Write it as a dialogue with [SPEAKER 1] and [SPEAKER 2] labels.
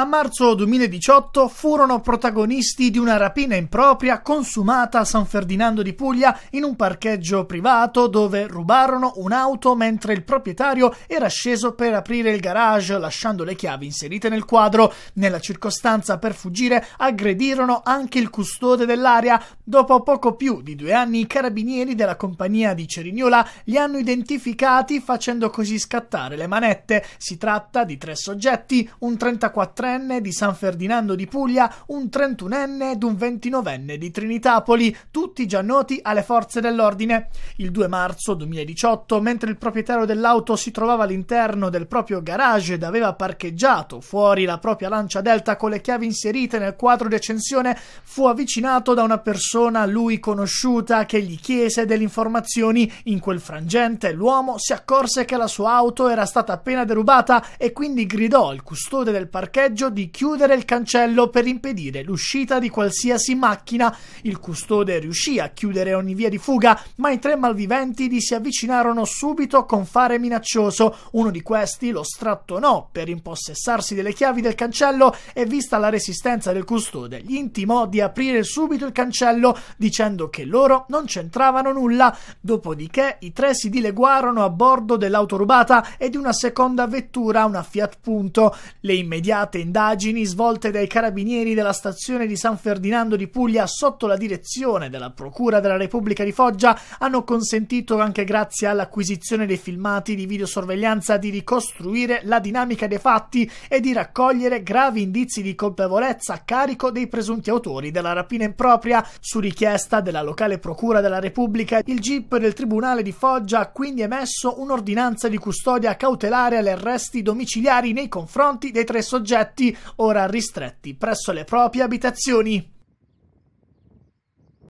[SPEAKER 1] A marzo 2018 furono protagonisti di una rapina impropria consumata a San Ferdinando di Puglia in un parcheggio privato dove rubarono un'auto mentre il proprietario era sceso per aprire il garage lasciando le chiavi inserite nel quadro. Nella circostanza per fuggire aggredirono anche il custode dell'area. Dopo poco più di due anni i carabinieri della compagnia di Cerignola li hanno identificati facendo così scattare le manette. Si tratta di tre soggetti, un 34 41enne di San Ferdinando di Puglia, un 31enne ed un 29enne di Trinitapoli, tutti già noti alle forze dell'ordine. Il 2 marzo 2018, mentre il proprietario dell'auto si trovava all'interno del proprio garage ed aveva parcheggiato fuori la propria Lancia Delta con le chiavi inserite nel quadro di accensione, fu avvicinato da una persona a lui conosciuta che gli chiese delle informazioni. In quel frangente l'uomo si accorse che la sua auto era stata appena derubata e quindi gridò al custode del parcheggio ormeggio di chiudere il cancello per impedire l'uscita di qualsiasi macchina. Il custode riuscì a chiudere ogni via di fuga, ma i tre malviventi gli si avvicinarono subito con fare minaccioso. Uno di questi lo strattonò per impossessarsi delle chiavi del cancello e, vista la resistenza del custode, gli intimò di aprire subito il cancello, dicendo che loro non c'entravano nulla. Dopodiché i tre si dileguarono a bordo dell'auto rubata e di una seconda vettura, una Fiat Punto. Le immediate indagini svolte dai carabinieri della stazione di San Ferdinando di Puglia sotto la direzione della Procura della Repubblica di Foggia hanno consentito anche grazie all'acquisizione dei filmati di videosorveglianza di ricostruire la dinamica dei fatti e di raccogliere gravi indizi di colpevolezza a carico dei presunti autori della rapina impropria. Su richiesta della locale Procura della Repubblica, il GIP del Tribunale di Foggia ha quindi emesso un'ordinanza di custodia cautelare alle arresti domiciliari nei confronti dei tre soggetti contatti, ora ristretti presso le proprie abitazioni.